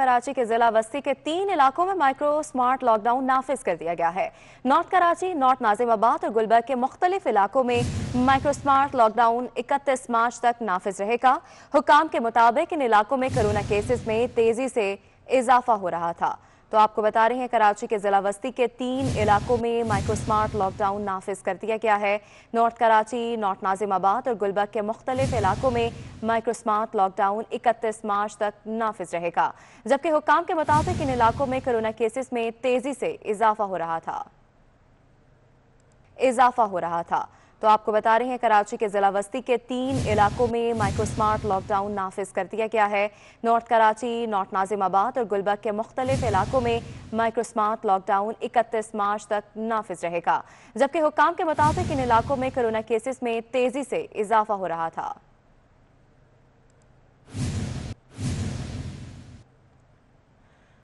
कराची के जिला बस्ती के तीन इलाकों में माइक्रो स्मार्ट लॉकडाउन नाफिज कर दिया गया है नॉर्थ कराची नॉर्थ नाजिमाबाद और गुलबर्ग के मुख्तलिफ इलाकों में माइक्रो स्मार्ट लॉकडाउन इकतीस मार्च तक नाफिज रहेगा हुकाम के मुताबिक इन इलाकों में कोरोना केसेस में तेजी से इजाफा हो रहा था तो आपको बता रहे हैं कराची के जिला वस्ती के तीन इलाकों में माइक्रो स्मार्ट लॉकडाउन नाफिज कर दिया गया है नॉर्थ कराची नॉर्थ नाजिमाबाद और गुलबर्ग के मुख्तलिफ इलाकों में माइक्रो स्मार्ट लॉकडाउन इकतीस मार्च तक नाफिज रहेगा जबकि हुकाम के मुताबिक इन इलाकों में कोरोना केसेस में तेजी से इजाफा हो रहा था इजाफा हो रहा था तो आपको बता रहे हैं कराची के जिला वस्ती के तीन इलाकों में माइक्रो स्मार्ट लॉकडाउन नाफिज कर दिया गया है नॉर्थ कराची नॉर्थ नाजिमाबाद और गुलबर्ग के मुख्तलिफ इलाकों में माइक्रो स्मार्ट लॉकडाउन इकतीस मार्च तक नाफिज रहेगा जबकि हुकाम के मुताबिक इन इलाकों में कोरोना केसेस में तेजी से इजाफा हो रहा था